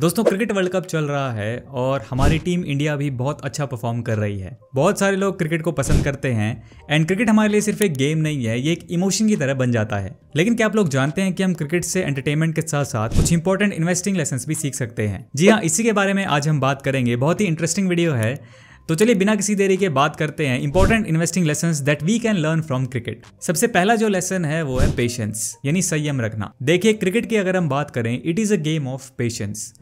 दोस्तों cricket world cup चल रहा है और हमारी टीम इंडिया भी बहुत अच्छा परफॉर्म कर रही है बहुत सारे लोग क्रिकेट को पसंद करते हैं एंड क्रिकेट हमारे लिए सिर्फ एक गेम नहीं है ये एक इमोशन की तरह बन जाता है लेकिन क्या आप लोग जानते हैं कि हम क्रिकेट से एंटरटेनमेंट के साथ साथ कुछ इंपॉर्टेंट इन्वेस्टिंग लेसन भी सीख सकते हैं जी हाँ इसी के बारे में आज हम बात करेंगे बहुत ही इंटरेस्टिंग वीडियो है तो चलिए बिना किसी देरी के बात करते हैं important investing lesson that we can learn from cricket सबसे पहला जो लेसन है वो है पेशेंस यानी संयम रखना देखिए क्रिकेट की अगर हम बात करें it is a game of patience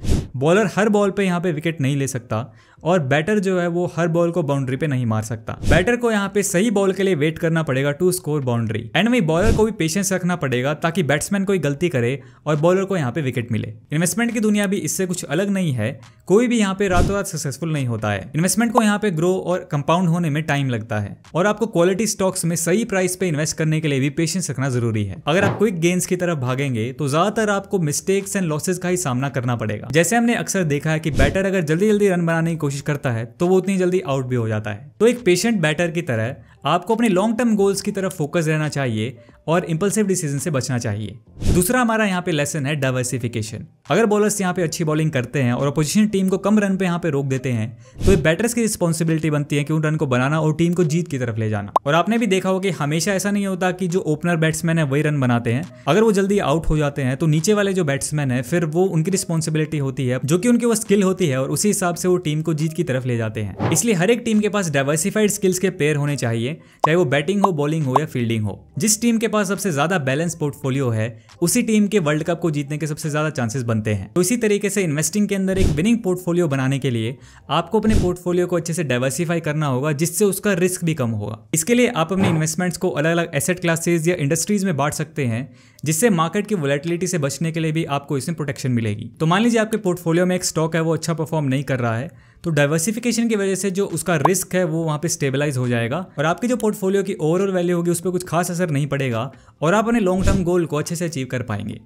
bowler हर बॉल पे यहाँ पे विकेट नहीं ले सकता और बैटर जो है वो हर बॉल को बाउंड्री पे नहीं मार सकता बैटर को यहाँ पे सही बॉल के लिए वेट करना पड़ेगा टू स्कोर बाउंड्री एंड वही बॉलर को भी पेशेंस रखना पड़ेगा ताकि बैट्समैन कोई गलती करे और बॉलर को यहाँ पे विकेट मिले इन्वेस्टमेंट की दुनिया भी इससे कुछ अलग नहीं है कोई भी यहाँ पे रातों रात सक्सेसफुल नहीं होता है इन्वेस्टमेंट को यहाँ पे ग्रो और कंपाउंड होने में टाइम लगता है और आपको क्वालिटी स्टॉक्स में सही प्राइस पे इन्वेस्ट करने के लिए भी पेशेंस रखना जरूरी है अगर आप क्विक गेंस की तरफ भागेंगे तो ज्यादातर आपको मिस्टेक्स एंड लॉसेज का ही सामना करना पड़ेगा जैसे हमने अक्सर देखा है कि बैटर अगर जल्दी जल्दी रन बनाने की कोशिश करता है तो वो उतनी जल्दी आउट भी हो जाता है तो एक पेशेंट बैटर की तरह आपको अपने लॉन्ग टर्म गोल्स की तरफ फोकस रहना चाहिए और इंपल्सिव डिसीजन से बचना चाहिए दूसरा हमारा यहाँ पे लेसन है डाइवर्सिफिकेशन अगर बॉलर्स यहाँ पे अच्छी बॉलिंग करते हैं और अपोजिशन टीम को कम रन पे यहाँ पे रोक देते हैं तो ये बैटर्स की रिस्पॉन्सिबिलिटी बनती है कि उन रन को बनाना और टीम को जीत की तरफ ले जाना और आपने भी देखा हो कि हमेशा ऐसा नहीं होता कि जो ओपनर बैट्समैन है वही रन बनाते हैं अगर वो जल्दी आउट हो जाते हैं तो नीचे वाले जो बैट्समैन है फिर वो उनकी रिस्पॉन्सिबिलिटी होती है जो कि उनकी वो स्किल होती है और उसी हिसाब से वो टीम को जीत की तरफ ले जाते हैं इसलिए हर एक टीम के पास डाइवर्सिफाइड स्किल्स के पेयर होने चाहिए चाहे वो बैटिंग हो बॉलिंग हो या फील्डिंग हो जिस टीम के पास सबसे ज्यादा बैलेंस पोर्टफोलियो है उसी टीम के वर्ल्ड कप को जीतने के सबसे ज्यादा चांसेस बनते हैं तो इसी तरीके से इन्वेस्टिंग के अंदर एक विनिंग पोर्टफोलियो बनाने के लिए आपको अपने पोर्टफोलियो को अच्छे से डाइवर्सिफाई करना होगा जिससे उसका रिस्क भी कम होगा इसके लिए आप अपने इन्वेस्टमेंट्स को अलग अलग एसेट क्लासेज या इंडस्ट्रीज में बांट सकते हैं जिससे मार्केट की वोलेटिलिटी से बचने के लिए भी आपको इसमें प्रोटेक्शन मिलेगी तो मान लीजिए आपके पोर्टफोलियो में एक स्टॉक है वो अच्छा परफॉर्म नहीं कर रहा है तो डाइवर्सिफिकेशन की वजह से जो उसका रिस्क है वो वहाँ पे स्टेबलाइज हो जाएगा और आपकी जो पोर्टफोलियो की ओवरऑल वैल्यू होगी उस पर कुछ खास असर नहीं पड़ेगा और आप अपने लॉन्ग टर्म गोल को अच्छे से अचीव कर पाएंगे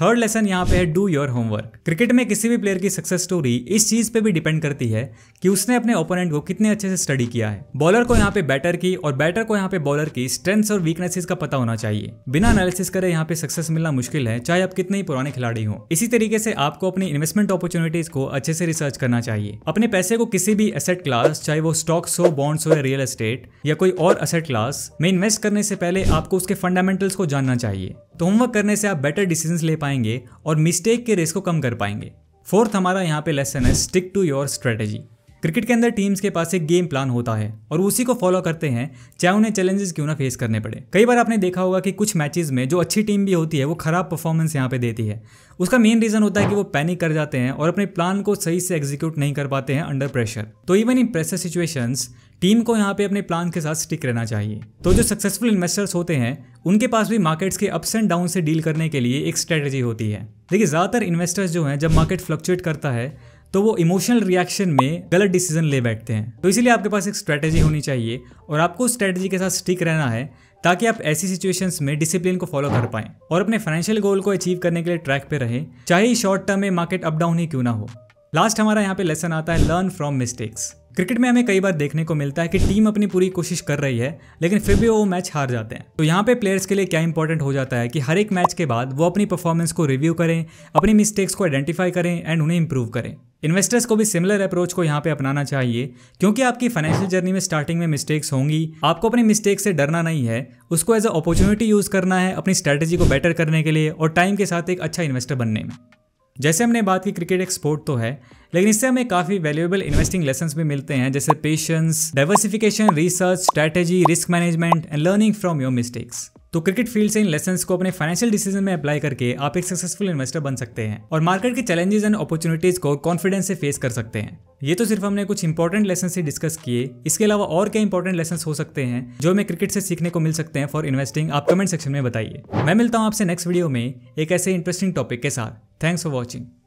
थर्ड लेसन यहाँ पे है डू योर होमवर्क क्रिकेट में किसी भी प्लेयर की सक्सेस स्टोरी इस चीज पे भी डिपेंड करती है कि उसने अपने ओपोनेंट को कितने अच्छे से स्टडी किया है बॉलर को यहाँ पे बैटर की और बैटर को यहाँ पे बॉलर की स्ट्रेंथ्स और वीकनेसेस का पता होना चाहिए बिना एनालिसिस करे यहाँ पे सक्सेस मिलना मुश्किल है चाहे आप कितने ही पुराने खिलाड़ी हो इसी तरीके से आपको अपनी इन्वेस्टमेंट अपॉर्चुनिटीज को अच्छे से रिसर्च करना चाहिए अपने पैसे को किसी भी एसेट क्लास चाहे वो स्टॉक्स हो बॉन्ड्स हो या रियल एस्टेट या कोई और एसेट क्लास में इन्वेस्ट करने से पहले आपको उसके फंडामेंटल्स को जानना चाहिए तो होमवर्क करने से आप बेटर डिसीजन ले पाएंगे और मिस्टेक के रिस्क को कम कर पाएंगे फोर्थ हमारा यहाँ पे लेसन है stick to your strategy cricket के अंदर टीम्स के पास एक गेम प्लान होता है और उसी को फॉलो करते हैं चाहे उन्हें चैलेंजेस क्यों ना फेस करने पड़े कई बार आपने देखा होगा कि कुछ मैचेस में जो अच्छी टीम भी होती है वो खराब परफॉर्मेंस यहाँ पे देती है उसका मेन रीजन होता है कि वो पैनिक कर जाते हैं और अपने प्लान को सही से एग्जीक्यूट नहीं कर पाते हैं अंडर प्रेशर तो even in pressure situation team को यहाँ पे अपने प्लान के साथ स्टिक रहना चाहिए तो जो सक्सेसफुल इन्वेस्टर्स होते हैं उनके पास भी मार्केट्स के अप्स एंड डाउन से डील करने के लिए एक स्ट्रेटजी होती है देखिए ज़्यादातर इन्वेस्टर्स जो हैं जब मार्केट फ्लक्चुएट करता है तो वो इमोशनल रिएक्शन में गलत डिसीजन ले बैठते हैं तो इसीलिए आपके पास एक स्ट्रैटेजी होनी चाहिए और आपको उस स्ट्रैटेजी के साथ स्टिक रहना है ताकि आप ऐसी सिचुएशंस में डिसिप्लिन को फॉलो कर पाएं और अपने फाइनेंशियल गोल को अचीव करने के लिए ट्रैक पे रहें चाहे शॉर्ट टर्म में मार्केट अप डाउन ही क्यों ना हो लास्ट हमारा यहाँ पे लेसन आता है लर्न फ्रॉम मिस्टेक्स क्रिकेट में हमें कई बार देखने को मिलता है कि टीम अपनी पूरी कोशिश कर रही है लेकिन फिर भी वो मैच हार जाते हैं तो यहाँ पे प्लेयर्स के लिए क्या इंपॉर्टेंट हो जाता है कि हर एक मैच के बाद वो अपनी परफॉर्मेंस को रिव्यू करें अपनी मिस्टेक्स को आइडेंटिफाई करें एंड उन्हें इंप्रूव करें इन्वेस्टर्स को भी सिमिलर अप्रोच को यहाँ पे अपनाना चाहिए क्योंकि आपकी फाइनेंशियल जर्नी में स्टार्टिंग में मिस्टेक्स होंगी आपको अपनी मिस्टेक से डरना नहीं है उसको एज अ अपॉर्चुनिटी यूज़ करना है अपनी स्ट्रैटेजी को बेटर करने के लिए और टाइम के साथ एक अच्छा इन्वेस्टर बनने में जैसे हमने बात की क्रिकेट एक स्पोर्ट तो है लेकिन इससे हमें काफ़ी वैल्यूएबल इन्वेस्टिंग लेसन भी मिलते हैं जैसे patience diversification research strategy risk management and learning from your mistakes तो क्रिकेट फील्ड से इन लेसन को अपने फाइनेंशियल डिसीजन में अप्लाई करके आप एक सक्सेसफुल इन्वेस्टर बन सकते हैं और मार्केट के चैलेंजेस एंड अपॉर्चुनिटीज को कॉन्फिडेंस से फेस कर सकते हैं ये तो सिर्फ हमने कुछ इंपॉर्टेंट लेसन से डिस्कस किए इसके अलावा और क्या इंपॉर्टेंट लेसन हो सकते हैं जो हमें क्रिकेट से सीखने को मिल सकते हैं फॉर इन्वेस्टिंग आप कमेंट सेक्शन में बताइए मैं मिलता हूँ आपसे नेक्स्ट वीडियो में एक ऐसे इंटरेस्टिंग टॉपिक के साथ थैंक्स फॉर वॉचिंग